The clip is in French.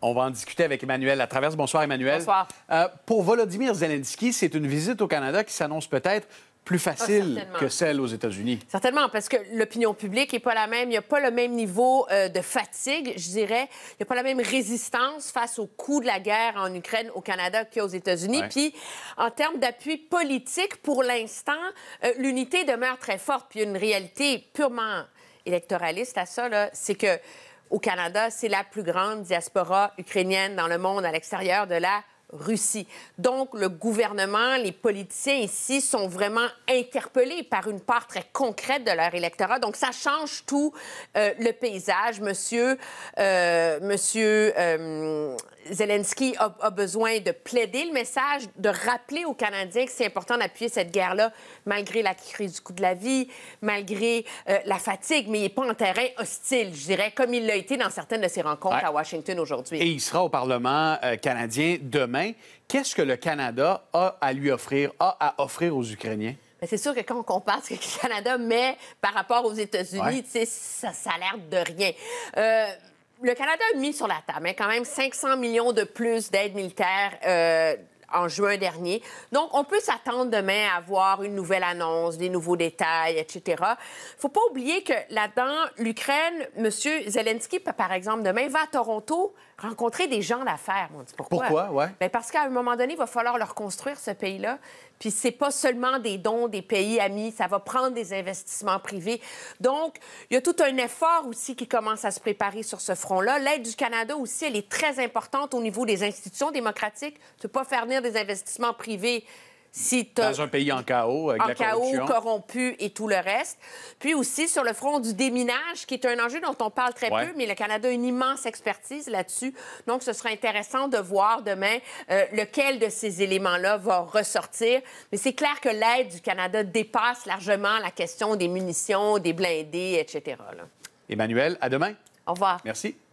On va en discuter avec Emmanuel à travers. Bonsoir, Emmanuel. Bonsoir. Euh, pour Volodymyr Zelensky, c'est une visite au Canada qui s'annonce peut-être plus ah, facile que celle aux États-Unis. Certainement, parce que l'opinion publique n'est pas la même. Il n'y a pas le même niveau euh, de fatigue, je dirais. Il n'y a pas la même résistance face au coût de la guerre en Ukraine, au Canada qu'aux États-Unis. Puis, en termes d'appui politique, pour l'instant, euh, l'unité demeure très forte. Puis, une réalité purement électoraliste à ça, c'est que au Canada, c'est la plus grande diaspora ukrainienne dans le monde à l'extérieur de la Russie. Donc, le gouvernement, les politiciens ici sont vraiment interpellés par une part très concrète de leur électorat. Donc, ça change tout euh, le paysage. Monsieur, euh, monsieur euh, Zelensky a, besoin de plaider le message, de rappeler aux Canadiens que c'est important d'appuyer cette guerre-là, malgré la crise du coût de la vie, malgré la fatigue, mais il n'est pas en terrain hostile, je dirais, comme il l'a été dans certaines de ses rencontres à Washington aujourd'hui. Et il sera au Parlement canadien demain qu'est-ce que le Canada a à lui offrir, a à offrir aux Ukrainiens? Ben, c'est sûr que quand on compare ce que le Canada met par rapport aux États-Unis, ça, ça a l'air de rien. Euh, le Canada a mis sur la table hein, quand même 500 millions de plus d'aide militaire euh, en juin dernier. Donc, on peut s'attendre demain à avoir une nouvelle annonce, des nouveaux détails, etc. Il faut pas oublier que là-dedans, l'Ukraine, M. Zelensky, par exemple, demain, va à Toronto rencontrer des gens d'affaires. pourquoi? Ben, parce qu'à un moment donné, il va falloir leur construire ce pays-là. Puis c'est pas seulement des dons des pays amis, ça va prendre des investissements privés. Donc, il y a tout un effort aussi qui commence à se préparer sur ce front-là. L'aide du Canada aussi, elle est très importante au niveau des institutions démocratiques. Tu peux pas faire venir des investissements privés si dans un pays en chaos, avec en chaos, corrompu et tout le reste. Puis aussi sur le front du déminage, qui est un enjeu dont on parle très peu, mais le Canada a une immense expertise là-dessus. Donc, ce sera intéressant de voir demain euh, lequel de ces éléments-là va ressortir. Mais c'est clair que l'aide du Canada dépasse largement la question des munitions, des blindés, etc. Emmanuel, à demain. Au revoir. Merci.